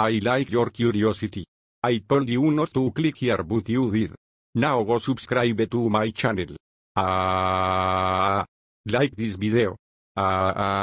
I like your curiosity. I told you not to click here but you did. Now go subscribe to my channel. Ah, like this video. Ah,